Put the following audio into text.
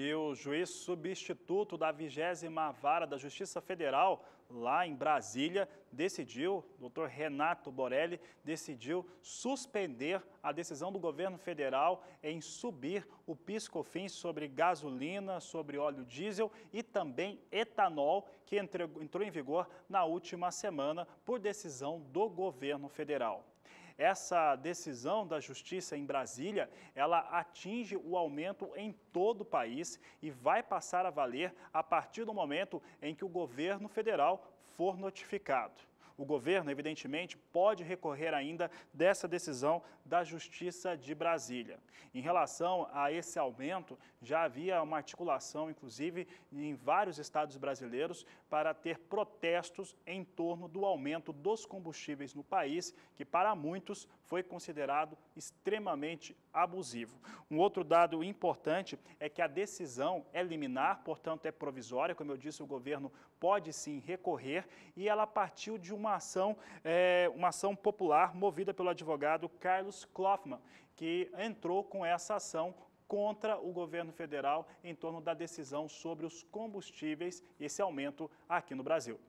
E o juiz substituto da 20 Vara da Justiça Federal, lá em Brasília, decidiu, doutor Renato Borelli, decidiu suspender a decisão do governo federal em subir o piscofins sobre gasolina, sobre óleo diesel e também etanol, que entrou em vigor na última semana por decisão do governo federal. Essa decisão da Justiça em Brasília, ela atinge o aumento em todo o país e vai passar a valer a partir do momento em que o governo federal for notificado. O governo, evidentemente, pode recorrer ainda dessa decisão da Justiça de Brasília. Em relação a esse aumento, já havia uma articulação, inclusive, em vários estados brasileiros para ter protestos em torno do aumento dos combustíveis no país, que para muitos foi considerado extremamente abusivo. Um outro dado importante é que a decisão é liminar, portanto é provisória, como eu disse, o governo pode sim recorrer e ela partiu de uma uma ação, é, uma ação popular movida pelo advogado Carlos Kloffman, que entrou com essa ação contra o governo federal em torno da decisão sobre os combustíveis e esse aumento aqui no Brasil.